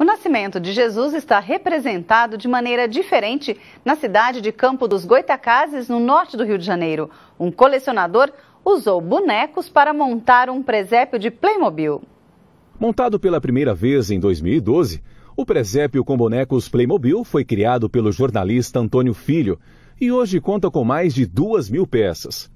O nascimento de Jesus está representado de maneira diferente na cidade de Campo dos Goitacazes, no norte do Rio de Janeiro. Um colecionador usou bonecos para montar um presépio de Playmobil. Montado pela primeira vez em 2012, o presépio com bonecos Playmobil foi criado pelo jornalista Antônio Filho e hoje conta com mais de duas mil peças.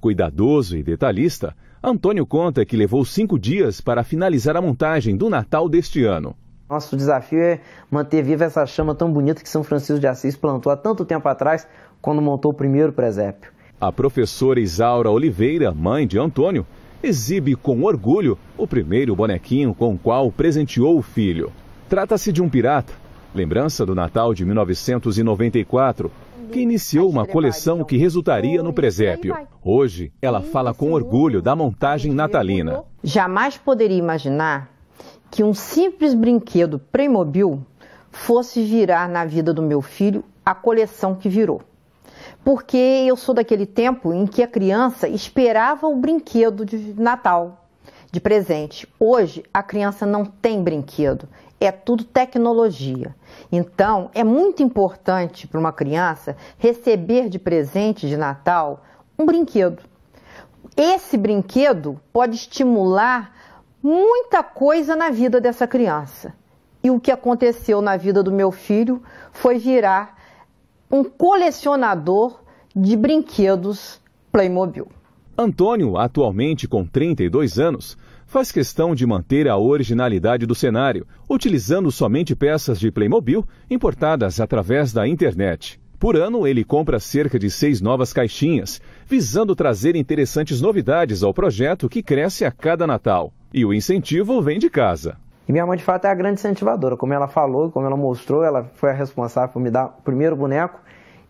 Cuidadoso e detalhista, Antônio conta que levou cinco dias para finalizar a montagem do Natal deste ano. Nosso desafio é manter viva essa chama tão bonita que São Francisco de Assis plantou há tanto tempo atrás, quando montou o primeiro presépio. A professora Isaura Oliveira, mãe de Antônio, exibe com orgulho o primeiro bonequinho com o qual presenteou o filho. Trata-se de um pirata, lembrança do Natal de 1994, que iniciou uma coleção que resultaria no presépio. Hoje, ela fala com orgulho da montagem natalina. Jamais poderia imaginar que um simples brinquedo Playmobil fosse virar na vida do meu filho a coleção que virou. Porque eu sou daquele tempo em que a criança esperava o brinquedo de Natal, de presente. Hoje a criança não tem brinquedo, é tudo tecnologia. Então é muito importante para uma criança receber de presente de Natal um brinquedo. Esse brinquedo pode estimular muita coisa na vida dessa criança. E o que aconteceu na vida do meu filho foi virar um colecionador de brinquedos Playmobil. Antônio, atualmente com 32 anos, faz questão de manter a originalidade do cenário, utilizando somente peças de Playmobil importadas através da internet. Por ano, ele compra cerca de seis novas caixinhas, visando trazer interessantes novidades ao projeto que cresce a cada Natal. E o incentivo vem de casa. E minha mãe, de fato, é a grande incentivadora. Como ela falou, como ela mostrou, ela foi a responsável por me dar o primeiro boneco.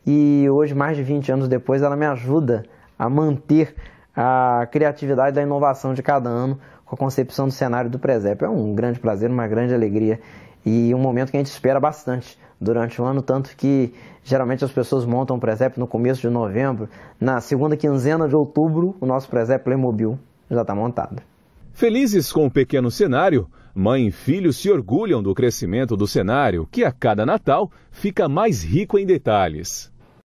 E hoje, mais de 20 anos depois, ela me ajuda a manter a criatividade da inovação de cada ano com a concepção do cenário do presépio. É um grande prazer, uma grande alegria e um momento que a gente espera bastante durante o ano, tanto que geralmente as pessoas montam o presépio no começo de novembro, na segunda quinzena de outubro, o nosso presépio Playmobil já está montado. Felizes com o pequeno cenário, mãe e filho se orgulham do crescimento do cenário, que a cada Natal fica mais rico em detalhes.